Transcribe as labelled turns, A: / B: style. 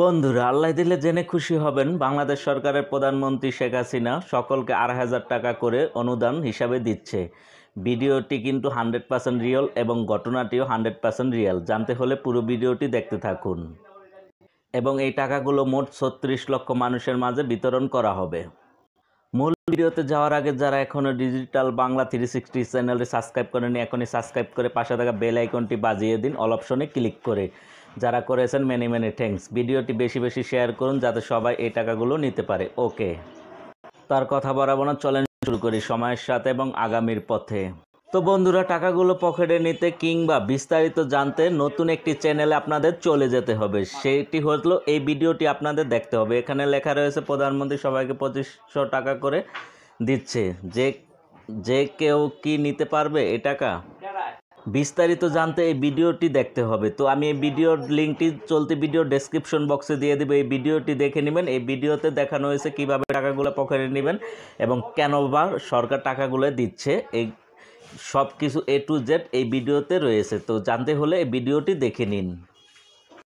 A: বন্ধুরা আল্লাহ দিলে জেনে খুশি হবেন বাংলাদেশ সরকারের প্রধানমন্ত্রী শেখ হাসিনা সকলকে আড়াই হাজার টাকা করে অনুদান হিসাবে দিচ্ছে ভিডিওটি কিন্তু হান্ড্রেড পার্সেন্ট রিয়েল এবং ঘটনাটিও হান্ড্রেড পার্সেন্ট রিয়েল জানতে হলে পুরো ভিডিওটি দেখতে থাকুন এবং এই টাকাগুলো মোট ছত্রিশ লক্ষ মানুষের মাঝে বিতরণ করা হবে মূল ভিডিওতে যাওয়ার আগে যারা এখনও ডিজিটাল বাংলা থ্রি সিক্সটি চ্যানেলটি সাবস্ক্রাইব করেনি এখনই সাবস্ক্রাইব করে পাশে থাকা বেল আইকনটি বাজিয়ে দিন অল অপশনে ক্লিক করে যারা করেছেন মেনি মেনি থ্যাংকস ভিডিওটি বেশি বেশি শেয়ার করুন যাতে সবাই এই টাকাগুলো নিতে পারে ওকে তার কথা বরাবর চলেন শুরু করি সময়ের সাথে এবং আগামীর পথে তো বন্ধুরা টাকাগুলো পকেটে নিতে কিংবা বিস্তারিত জানতে নতুন একটি চ্যানেলে আপনাদের চলে যেতে হবে সেটি হলো এই ভিডিওটি আপনাদের দেখতে হবে এখানে লেখা রয়েছে প্রধানমন্ত্রী সবাইকে পঁচিশশো টাকা করে দিচ্ছে যে যে কেউ কি নিতে পারবে এ টাকা বিস্তারিত জানতে এই ভিডিওটি দেখতে হবে তো আমি এই ভিডিওর লিঙ্কটি চলতি ভিডিও ডেসক্রিপশন বক্সে দিয়ে দেবো এই ভিডিওটি দেখে নেবেন এই ভিডিওতে দেখানো হয়েছে কিভাবে টাকাগুলো পকেটে নেবেন এবং কেন বা সরকার টাকাগুলো দিচ্ছে এই সব কিছু এ টু জেড এই ভিডিওতে রয়েছে তো জানতে হলে এই ভিডিওটি দেখে নিন